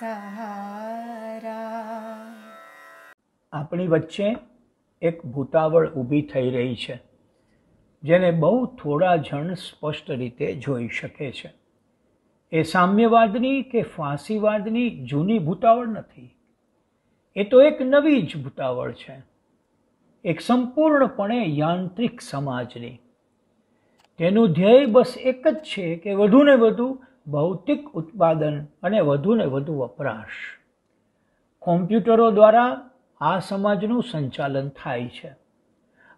સહારા આપણી વચ્ચે એક ભૂતાવળ ઊભી થઈ રહી છે જેને બહુ થોડા જણ સ્પષ્ટ રીતે જોઈ શકે છે એ સામ્યવાદની કે ફાંસીવાદની જૂની ભૂતાવળ નથી એ તો એક નવી જ ભૂતાવળ છે એક સંપૂર્ણપણે યાંત્રિક સમાજની તેનું ધ્યેય બસ એક જ છે કે વધુ ને વધુ ભૌતિક ઉત્પાદન અને વધુને વધુ વપરાશ કોમ્પ્યુટરો દ્વારા આ સમાજનું સંચાલન થાય છે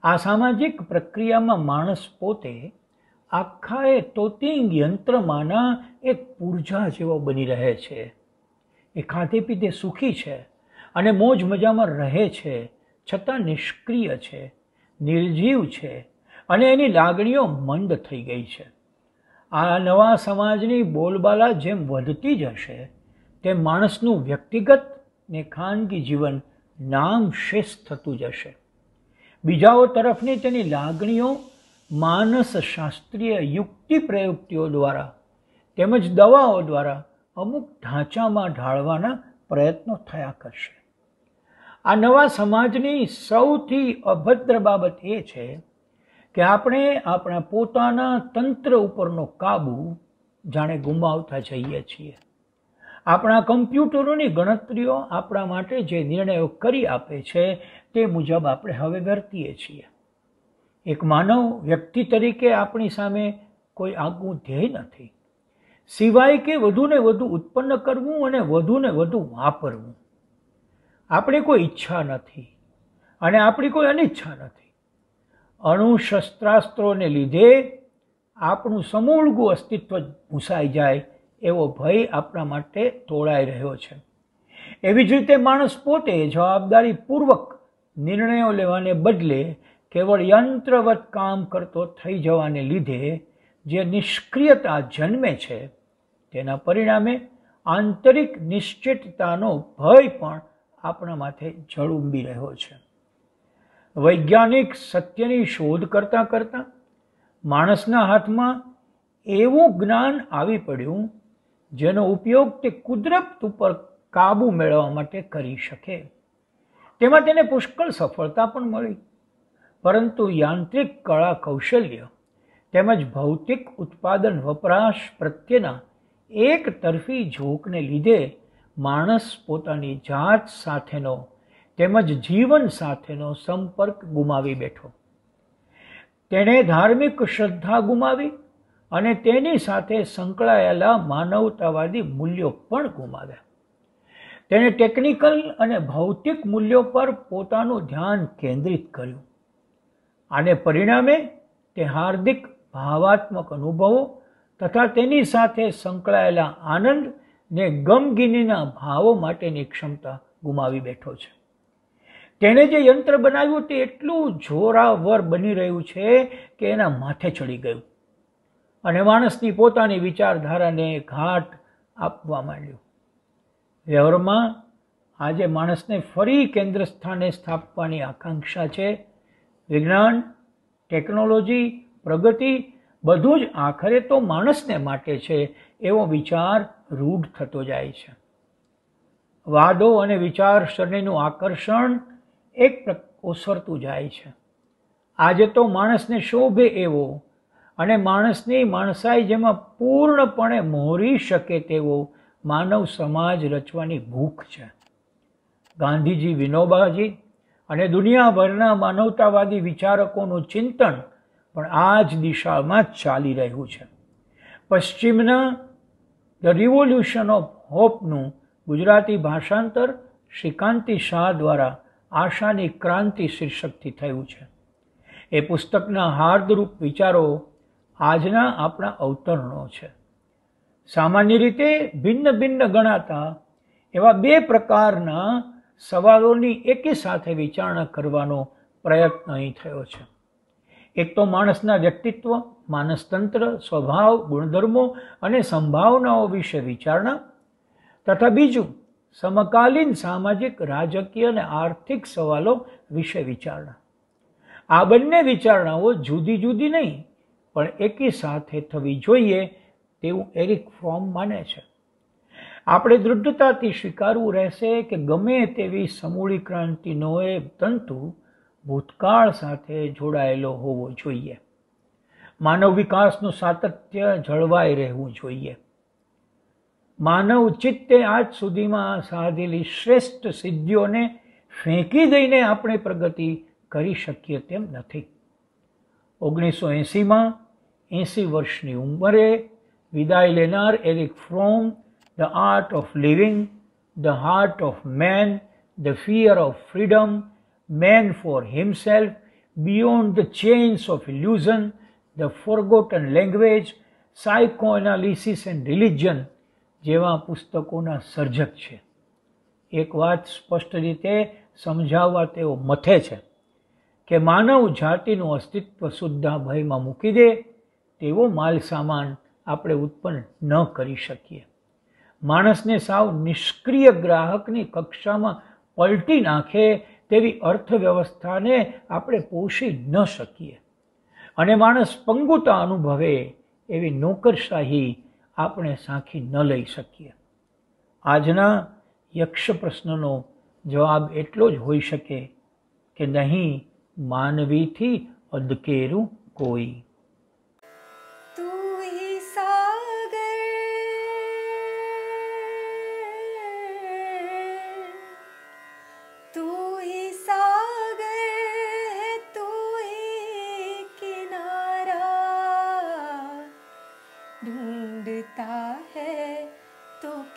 આ સામાજિક પ્રક્રિયામાં માણસ પોતે આખા એ તોતિંગ યંત્રમાંના એક પૂર્જા જેવો બની રહે છે એ ખાતે પીતે સુખી છે અને મોજ મજામાં રહે છે છતાં નિષ્ક્રિય છે નિર્જીવ છે અને એની લાગણીઓ મંદ થઈ ગઈ છે આ નવા સમાજની બોલબાલા જેમ વધતી જશે તેમ માણસનું વ્યક્તિગત ને ખાનગી જીવન નામશેષ શેષ થતું જશે બીજાઓ તરફની તેની લાગણીઓ માનસશાસ્ત્રીય યુક્તિ પ્રયુક્તિઓ દ્વારા તેમજ દવાઓ દ્વારા અમુક ઢાંચામાં ઢાળવાના પ્રયત્નો થયા કરશે આ નવા સમાજની સૌથી અભદ્ર બાબત એ છે કે આપણે આપણા પોતાના તંત્ર ઉપરનો કાબુ જાણે ગુમાવતા જઈએ છીએ આપણા કમ્પ્યુટરોની ગણતરીઓ આપણા માટે જે નિર્ણયો કરી આપે છે તે મુજબ આપણે હવે વર્તીએ છીએ એક માનવ વ્યક્તિ તરીકે આપણી સામે કોઈ આગવું ધ્યેય નથી સિવાય કે વધુને વધુ ઉત્પન્ન કરવું અને વધુને વધુ વાપરવું આપણી કોઈ ઈચ્છા નથી અને આપણી કોઈ અનિચ્છા નથી અણુશસ્ત્રાસ્ત્રોને લીધે આપણું સમૂળગું અસ્તિત્વ ભૂસાઈ જાય એવો ભય આપણા માટે તોળાઈ રહ્યો છે એવી જ રીતે માણસ પોતે જવાબદારીપૂર્વક નિર્ણયો લેવાને બદલે કેવળ યંત્રવત કામ કરતો થઈ જવાને લીધે જે નિષ્ક્રિયતા જન્મે છે તેના પરિણામે આંતરિક નિશ્ચિતતાનો ભય પણ આપણા માથે જળુંબી રહ્યો છે વૈજ્ઞાનિક સત્યની શોધ કરતાં કરતાં માણસના હાથમાં એવું જ્ઞાન આવી પડ્યું જેનો ઉપયોગ તે કુદરત ઉપર કાબુ મેળવવા માટે કરી શકે તેમાં તેને પુષ્કળ સફળતા પણ મળી પરંતુ યાંત્રિક કળા કૌશલ્ય તેમજ ભૌતિક ઉત્પાદન વપરાશ પ્રત્યેના એક તરફી ઝોકને લીધે માણસ પોતાની જાત સાથેનો તેમજ જીવન સાથેનો સંપર્ક ગુમાવી બેઠો તેણે ધાર્મિક શ્રદ્ધા ગુમાવી અને તેની સાથે સંકળાયેલા માનવતાવાદી મૂલ્યો પણ ગુમાવ્યા તેણે ટેકનિકલ અને ભૌતિક મૂલ્યો પર પોતાનું ધ્યાન કેન્દ્રિત કર્યું આને પરિણામે તે હાર્દિક ભાવાત્મક અનુભવો તથા તેની સાથે સંકળાયેલા આનંદ ને ગમગીનીના ભાવો માટેની ક્ષમતા ગુમાવી બેઠો છે તેણે જે યંત્ર બનાવ્યું તે એટલું જોરાવર બની રહ્યું છે કે એના માથે ચડી ગયું અને માણસની પોતાની વિચારધારાને ઘાટ આપવા માંડ્યું વ્યવહારમાં આજે માણસને ફરી કેન્દ્ર સ્થાને સ્થાપવાની આકાંક્ષા છે વિજ્ઞાન ટેકનોલોજી પ્રગતિ બધું જ આખરે તો માણસને માટે છે એવો વિચાર રૂઢ થતો જાય છે વાદો અને વિચારસરણીનું આકર્ષણ એક ઓસરતું જાય છે આજે તો માણસને શોભે એવો અને માણસની માણસાઈ જેમાં પૂર્ણપણે મોહરી શકે તેવો માનવ સમાજ રચવાની ભૂખ છે ગાંધીજી વિનોબાજી અને દુનિયાભરના માનવતાવાદી વિચારકોનું ચિંતન પણ આ જ દિશામાં જ ચાલી રહ્યું છે પશ્ચિમના ધ રિવોલ્યુશન ઓફ હોપનું ગુજરાતી ભાષાંતર શ્રીકાંતિ શાહ દ્વારા આશાની ક્રાંતિ શીર્ષકથી થયું છે એ પુસ્તકના હાર્દરૂપ વિચારો આજના આપણા અવતરણો છે સામાન્ય રીતે ભિન્ન ભિન્ન ગણાતા એવા બે પ્રકારના સવાલોની એકી સાથે વિચારણા કરવાનો પ્રયત્ન અહીં થયો છે એક તો માણસના વ્યક્તિત્વ માનસતંત્ર સ્વભાવ ગુણધર્મો અને સંભાવનાઓ વિશે વિચારણા તથા બીજું સમકાલીન સામાજિક રાજકીય અને આર્થિક સવાલો વિશે વિચારણા આ બંને વિચારણાઓ જુદી જુદી નહીં પણ એકી સાથે થવી જોઈએ તેવું એરિક ફોર્મ માને છે આપણે દૃઢતાથી સ્વીકારવું રહેશે કે ગમે તેવી સમૂળી ક્રાંતિનો એ તંતુ ભૂતકાળ સાથે જોડાયેલો હોવો જોઈએ માનવ વિકાસનું સાતત્ય જળવાઈ રહેવું જોઈએ માનવ ચિત્તે આજ સુધીમાં સાધેલી શ્રેષ્ઠ સિદ્ધિઓને ફેંકી દઈને આપણે પ્રગતિ કરી શકીએ તેમ નથી ઓગણીસો એંસીમાં એંસી વર્ષની ઉંમરે વિદાય લેનાર Erich Fromm the art of living the heart of man the fear of freedom man for himself beyond the chains of illusion the forgotten language psychoanalysis and religion જેવા પુસ્તકોના સર્જક છે એક વાત સ્પષ્ટ રીતે સમજાવવા તેઓ મથે છે કે માનવ જાતિનું અસ્તિત્વ સુદ્ધા ભયમાં મૂકી દે તેવો માલ સામાન આપણે ઉત્પન્ન ન કરી શકીએ માણસને સાવ નિષ્ક્રિય ગ્રાહકની કક્ષામાં પલટી નાખે તેવી અર્થવ્યવસ્થાને આપણે પોષી ન શકીએ અને માણસ પંગુતા અનુભવે એવી નોકરશાહી આપણે સાંખી ન લઈ શકીએ આજના યક્ષ પ્રશ્નનો જવાબ એટલો જ હોઈ શકે કે નહીં માનવીથી અદકેરું કોઈ